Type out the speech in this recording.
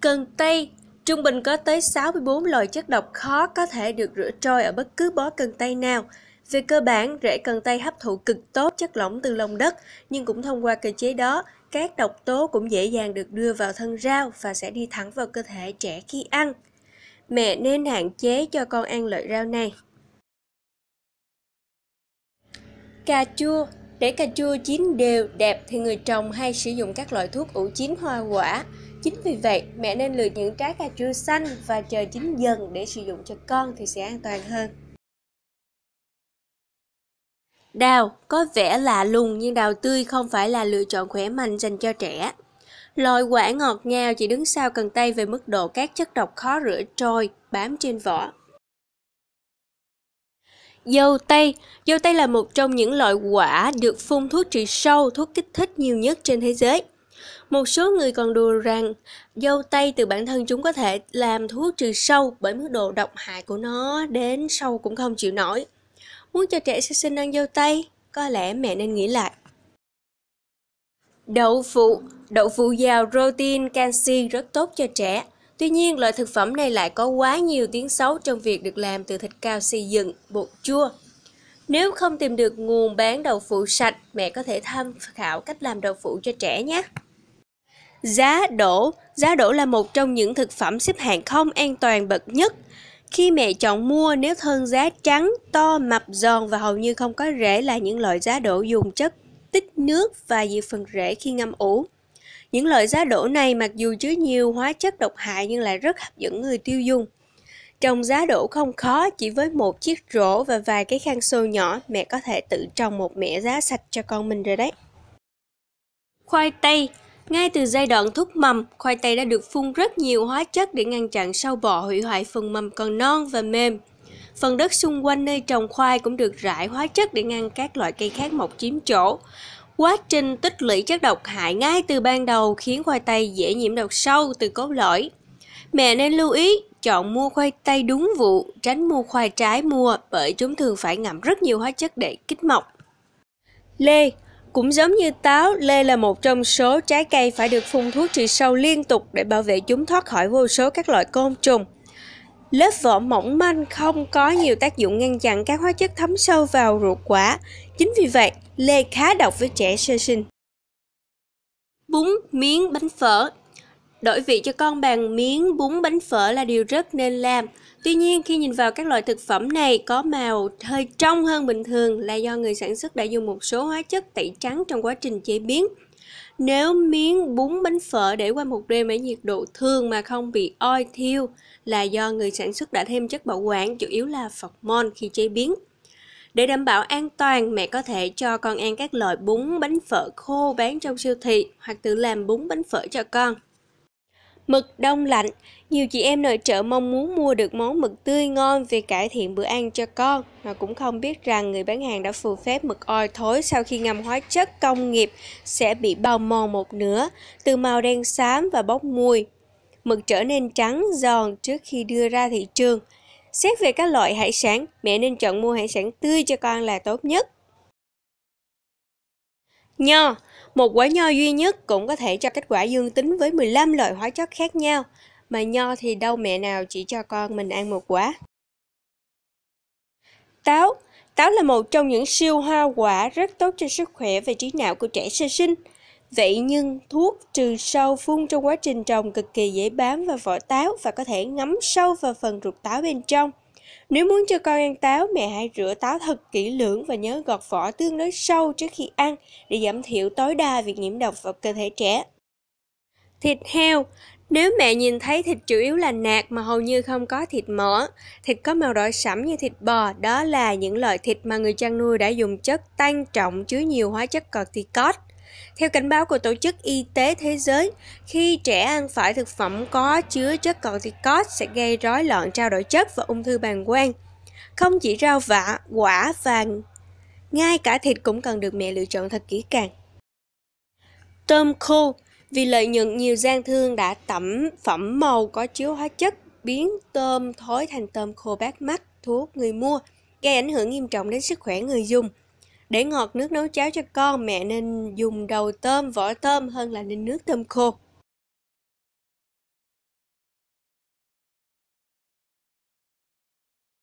Cần tây Trung bình có tới 64 loại chất độc khó có thể được rửa trôi ở bất cứ bó cần tây nào. Về cơ bản, rễ cần tây hấp thụ cực tốt chất lỏng từ lòng đất, nhưng cũng thông qua cơ chế đó, các độc tố cũng dễ dàng được đưa vào thân rau và sẽ đi thẳng vào cơ thể trẻ khi ăn. Mẹ nên hạn chế cho con ăn loại rau này. Cà chua Để cà chua chín đều, đẹp thì người trồng hay sử dụng các loại thuốc ủ chín hoa quả. Chính vì vậy, mẹ nên lựa những trái cà chua xanh và chờ chín dần để sử dụng cho con thì sẽ an toàn hơn. Đào có vẻ lạ lùng nhưng đào tươi không phải là lựa chọn khỏe mạnh dành cho trẻ. Loại quả ngọt ngào chỉ đứng sau cần tây về mức độ các chất độc khó rửa trôi, bám trên vỏ. Dâu tây Dâu tây là một trong những loại quả được phun thuốc trừ sâu, thuốc kích thích nhiều nhất trên thế giới. Một số người còn đùa rằng dâu tây từ bản thân chúng có thể làm thuốc trừ sâu bởi mức độ độc hại của nó đến sâu cũng không chịu nổi. Muốn cho trẻ sơ sinh ăn dâu tây, có lẽ mẹ nên nghĩ lại. Đậu phụ Đậu phụ giàu protein, canxi rất tốt cho trẻ. Tuy nhiên, loại thực phẩm này lại có quá nhiều tiếng xấu trong việc được làm từ thịt cao xây dựng, bột chua. Nếu không tìm được nguồn bán đậu phụ sạch, mẹ có thể tham khảo cách làm đậu phụ cho trẻ nhé. Giá đỗ Giá đỗ là một trong những thực phẩm xếp hạng không an toàn bậc nhất. Khi mẹ chọn mua nếu thân giá trắng, to, mập, giòn và hầu như không có rễ là những loại giá đỗ dùng chất tích nước và diệt phần rễ khi ngâm ủ. Những loại giá đỗ này mặc dù chứa nhiều hóa chất độc hại nhưng lại rất hấp dẫn người tiêu dùng. Trồng giá đỗ không khó, chỉ với một chiếc rổ và vài cái khăn xô nhỏ, mẹ có thể tự trồng một mẻ giá sạch cho con mình rồi đấy. Khoai tây ngay từ giai đoạn thúc mầm, khoai tây đã được phun rất nhiều hóa chất để ngăn chặn sâu bọ hủy hoại phần mầm còn non và mềm. Phần đất xung quanh nơi trồng khoai cũng được rải hóa chất để ngăn các loại cây khác mọc chiếm chỗ. Quá trình tích lũy chất độc hại ngay từ ban đầu khiến khoai tây dễ nhiễm độc sâu từ cốt lõi. Mẹ nên lưu ý chọn mua khoai tây đúng vụ, tránh mua khoai trái mua bởi chúng thường phải ngậm rất nhiều hóa chất để kích mọc. Lê, cũng giống như táo, lê là một trong số trái cây phải được phun thuốc trừ sâu liên tục để bảo vệ chúng thoát khỏi vô số các loại côn trùng. Lớp vỏ mỏng manh không có nhiều tác dụng ngăn chặn các hóa chất thấm sâu vào ruột quả. Chính vì vậy, lê khá độc với trẻ sơ sinh. Bún, miếng, bánh phở Đổi vị cho con bằng miếng bún bánh phở là điều rất nên làm. Tuy nhiên khi nhìn vào các loại thực phẩm này có màu hơi trong hơn bình thường là do người sản xuất đã dùng một số hóa chất tẩy trắng trong quá trình chế biến. Nếu miếng bún bánh phở để qua một đêm ở nhiệt độ thường mà không bị oi thiêu là do người sản xuất đã thêm chất bảo quản chủ yếu là phocmon khi chế biến. Để đảm bảo an toàn, mẹ có thể cho con ăn các loại bún bánh phở khô bán trong siêu thị hoặc tự làm bún bánh phở cho con. Mực đông lạnh, nhiều chị em nội trợ mong muốn mua được món mực tươi ngon về cải thiện bữa ăn cho con, mà cũng không biết rằng người bán hàng đã phù phép mực oi thối sau khi ngâm hóa chất công nghiệp sẽ bị bào mòn một nửa, từ màu đen xám và bốc mùi. Mực trở nên trắng, giòn trước khi đưa ra thị trường. Xét về các loại hải sản, mẹ nên chọn mua hải sản tươi cho con là tốt nhất. Nho Một quả nho duy nhất cũng có thể cho kết quả dương tính với 15 loại hóa chất khác nhau, mà nho thì đâu mẹ nào chỉ cho con mình ăn một quả. Táo Táo là một trong những siêu hoa quả rất tốt cho sức khỏe và trí não của trẻ sơ sinh. Vậy nhưng thuốc trừ sâu phun trong quá trình trồng cực kỳ dễ bám vào vỏ táo và có thể ngấm sâu vào phần ruột táo bên trong. Nếu muốn cho con ăn táo, mẹ hãy rửa táo thật kỹ lưỡng và nhớ gọt vỏ tương đối sâu trước khi ăn để giảm thiểu tối đa việc nhiễm độc vào cơ thể trẻ. Thịt heo nếu mẹ nhìn thấy thịt chủ yếu là nạc mà hầu như không có thịt mỡ, thịt có màu đỏ sẫm như thịt bò, đó là những loại thịt mà người chăn nuôi đã dùng chất tan trọng chứa nhiều hóa chất corticoid theo cảnh báo của Tổ chức Y tế Thế giới, khi trẻ ăn phải thực phẩm có chứa chất corticoid sẽ gây rối loạn trao đổi chất và ung thư bàng quang. Không chỉ rau vả, quả vàng ngay cả thịt cũng cần được mẹ lựa chọn thật kỹ càng. Tôm khô vì lợi nhuận nhiều gian thương đã tẩm phẩm màu có chứa hóa chất biến tôm thối thành tôm khô bát mắt, thuốc người mua, gây ảnh hưởng nghiêm trọng đến sức khỏe người dùng. Để ngọt nước nấu cháo cho con, mẹ nên dùng đầu tôm, vỏ tôm hơn là nên nước tôm khô.